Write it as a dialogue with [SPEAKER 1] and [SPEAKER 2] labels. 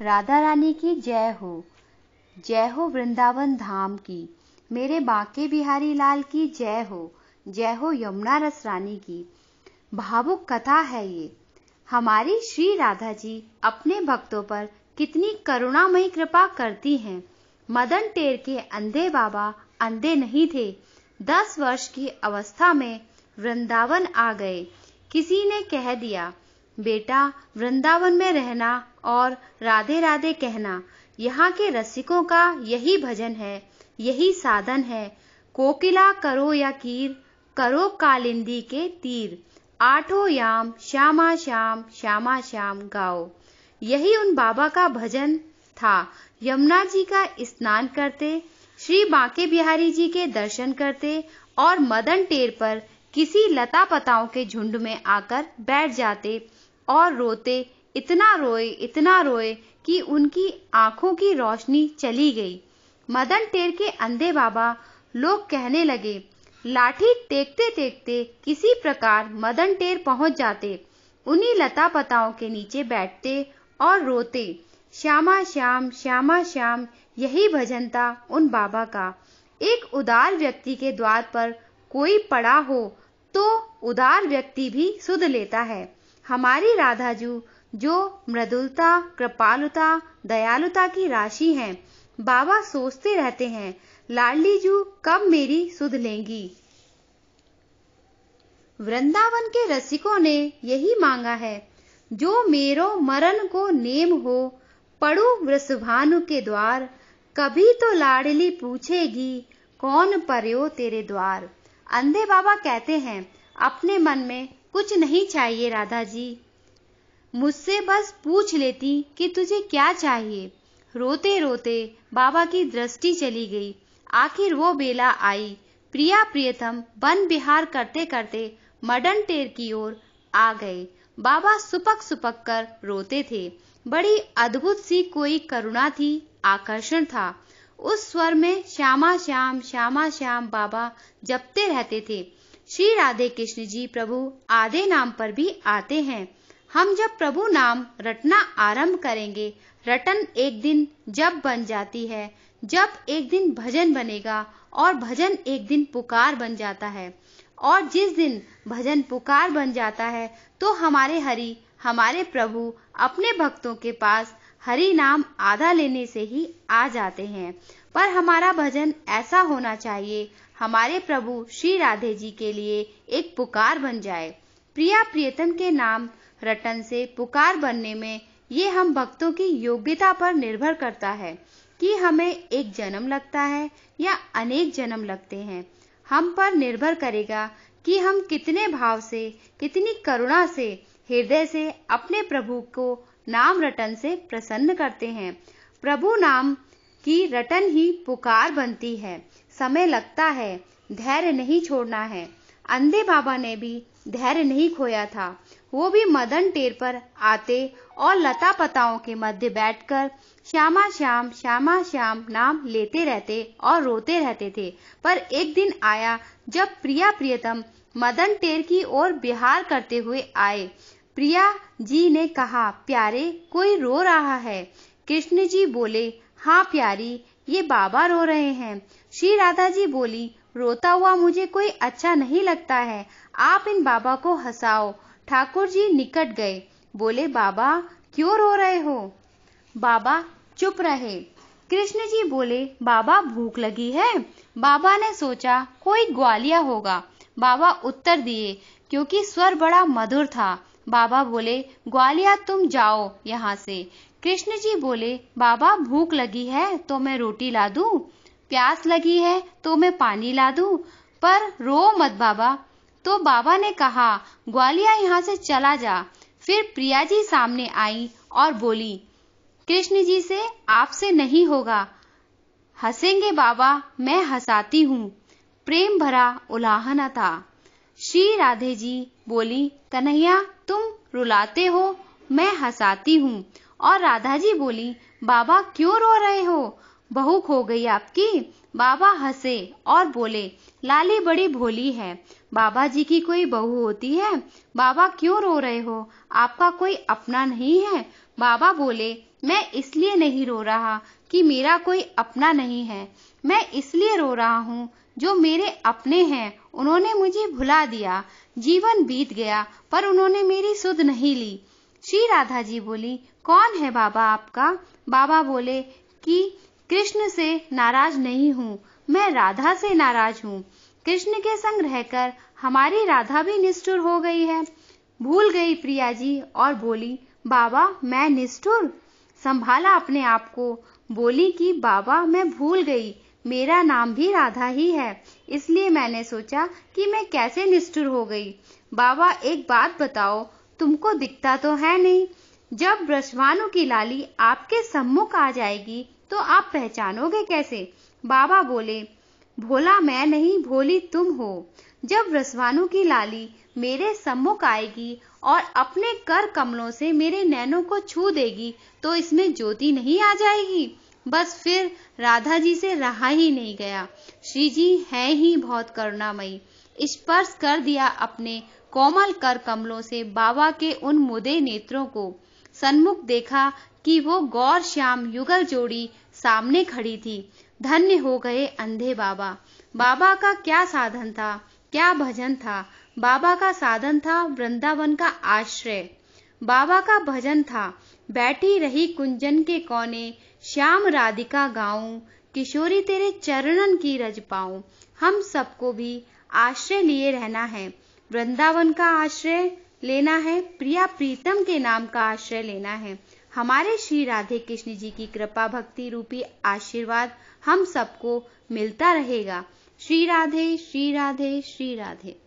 [SPEAKER 1] राधा रानी की जय हो जय हो वृंदावन धाम की मेरे बांके बिहारी लाल की जय हो जय हो यमुना रस रानी की भावुक कथा है ये हमारी श्री राधा जी अपने भक्तों पर कितनी करुणामयी कृपा करती हैं मदन टेर के अंधे बाबा अंधे नहीं थे दस वर्ष की अवस्था में वृंदावन आ गए किसी ने कह दिया बेटा वृंदावन में रहना और राधे राधे कहना यहाँ के रसिकों का यही भजन है यही साधन है कोकिला करो या कीर करो कालिंदी के तीर आठो याम श्यामा श्याम श्यामा श्याम गाओ यही उन बाबा का भजन था यमुना जी का स्नान करते श्री बांके बिहारी जी के दर्शन करते और मदन टेर पर किसी लता पताओं के झुंड में आकर बैठ जाते और रोते इतना रोए इतना रोए कि उनकी आंखों की रोशनी चली गई मदन टेर के अंधे बाबा लोग कहने लगे लाठी टेकते टेकते किसी प्रकार मदन टेर पहुंच जाते उन्हीं लता पताओं के नीचे बैठते और रोते श्यामा श्याम श्यामा श्याम यही भजन था उन बाबा का एक उदार व्यक्ति के द्वार पर कोई पड़ा हो तो उदार व्यक्ति भी सुध लेता है हमारी राधाजू जो मृदुलता कृपालुता दयालुता की राशि हैं बाबा सोचते रहते हैं लाडली जू कब मेरी सुध लेंगी वृंदावन के रसिकों ने यही मांगा है जो मेरो मरण को नेम हो पड़ू वृषभानु के द्वार कभी तो लाडली पूछेगी कौन पर्यो तेरे द्वार अंधे बाबा कहते हैं अपने मन में कुछ नहीं चाहिए राधा जी मुझसे बस पूछ लेती कि तुझे क्या चाहिए रोते रोते बाबा की दृष्टि चली गई आखिर वो बेला आई प्रिया प्रियतम वन बिहार करते करते मडन टेर की ओर आ गए बाबा सुपक सुपक कर रोते थे बड़ी अद्भुत सी कोई करुणा थी आकर्षण था उस स्वर में श्यामा श्याम श्यामा श्याम बाबा जपते रहते थे श्री राधे कृष्ण जी प्रभु आधे नाम पर भी आते हैं हम जब प्रभु नाम रटना आरंभ करेंगे रटन एक दिन जब बन जाती है जब एक दिन भजन बनेगा और भजन एक दिन पुकार बन जाता है और जिस दिन भजन पुकार बन जाता है तो हमारे हरि हमारे प्रभु अपने भक्तों के पास हरि नाम आधा लेने से ही आ जाते हैं पर हमारा भजन ऐसा होना चाहिए हमारे प्रभु श्री राधे जी के लिए एक पुकार बन जाए प्रिया प्रियतम के नाम रटन से पुकार बनने में ये हम भक्तों की योग्यता पर निर्भर करता है कि हमें एक जन्म लगता है या अनेक जन्म लगते हैं हम पर निर्भर करेगा कि हम कितने भाव से कितनी करुणा से हृदय से अपने प्रभु को नाम रटन से प्रसन्न करते हैं प्रभु नाम की रटन ही पुकार बनती है समय लगता है धैर्य नहीं छोड़ना है अंधे बाबा ने भी धैर्य नहीं खोया था वो भी मदन टेर पर आते और लता पताओं के मध्य बैठकर श्यामा श्याम श्यामा श्याम नाम लेते रहते और रोते रहते थे पर एक दिन आया जब प्रिया प्रियतम मदन टेर की ओर बिहार करते हुए आए प्रिया जी ने कहा प्यारे कोई रो रहा है कृष्ण जी बोले हाँ प्यारी ये बाबा रो रहे हैं श्री राधा जी बोली रोता हुआ मुझे कोई अच्छा नहीं लगता है आप इन बाबा को हंसाओ ठाकुर जी निकट गए बोले बाबा क्यों रो रहे हो बाबा चुप रहे कृष्ण जी बोले बाबा भूख लगी है बाबा ने सोचा कोई ग्वालिया होगा बाबा उत्तर दिए क्योंकि स्वर बड़ा मधुर था बाबा बोले ग्वालिया तुम जाओ यहाँ से कृष्ण जी बोले बाबा भूख लगी है तो मैं रोटी ला दूं प्यास लगी है तो मैं पानी ला दूं पर रो मत बाबा तो बाबा ने कहा ग्वालिया यहाँ से चला जा फिर प्रिया जी सामने आई और बोली कृष्ण जी से आपसे नहीं होगा हसेंगे बाबा मैं हसाती हूँ प्रेम भरा उलाहना था श्री राधे जी बोली कन्हैया तुम रुलाते हो मैं हसाती हूँ और राधा जी बोली बाबा क्यों रो रहे हो बहू खो गई आपकी बाबा हंसे और बोले लाली बड़ी भोली है बाबा जी की कोई बहू होती है बाबा क्यों रो रहे हो आपका कोई अपना नहीं है बाबा बोले मैं इसलिए नहीं रो रहा कि मेरा कोई अपना नहीं है मैं इसलिए रो रहा हूँ जो मेरे अपने हैं उन्होंने मुझे भुला दिया जीवन बीत गया पर उन्होंने मेरी सुध नहीं ली श्री राधा जी बोली कौन है बाबा आपका बाबा बोले कि कृष्ण से नाराज नहीं हूँ मैं राधा से नाराज हूँ कृष्ण के संग रहकर हमारी राधा भी निष्ठुर हो गई है भूल गई प्रिया जी और बोली बाबा मैं निष्ठुर संभाला अपने आप को बोली कि बाबा मैं भूल गई मेरा नाम भी राधा ही है इसलिए मैंने सोचा कि मैं कैसे निष्ठुर हो गई बाबा एक बात बताओ तुमको दिखता तो है नहीं जब ब्रशवानु की लाली आपके सम्मुख आ जाएगी तो आप पहचानोगे कैसे बाबा बोले भोला मैं नहीं भोली तुम हो जब रसवानु की लाली मेरे सम्मुख आएगी और अपने कर कमलों से मेरे नैनों को छू देगी तो इसमें ज्योति नहीं आ जाएगी बस फिर राधा जी से रहा ही नहीं गया श्री जी है ही बहुत करुणामयी स्पर्श कर दिया अपने कोमल कर कमलों से बाबा के उन मुदे नेत्रों को सन्मुख देखा कि वो गौर श्याम युगल जोड़ी सामने खड़ी थी धन्य हो गए अंधे बाबा बाबा का क्या साधन था क्या भजन था बाबा का साधन था वृंदावन का आश्रय बाबा का भजन था बैठी रही कुंजन के कोने श्याम राधिका गाऊं किशोरी तेरे चरणन की रज पाऊं हम सबको भी आश्रय लिए रहना है वृंदावन का आश्रय लेना है प्रिया प्रीतम के नाम का आश्रय लेना है हमारे श्री राधे कृष्ण जी की कृपा भक्ति रूपी आशीर्वाद हम सबको मिलता रहेगा श्री राधे श्री राधे श्री राधे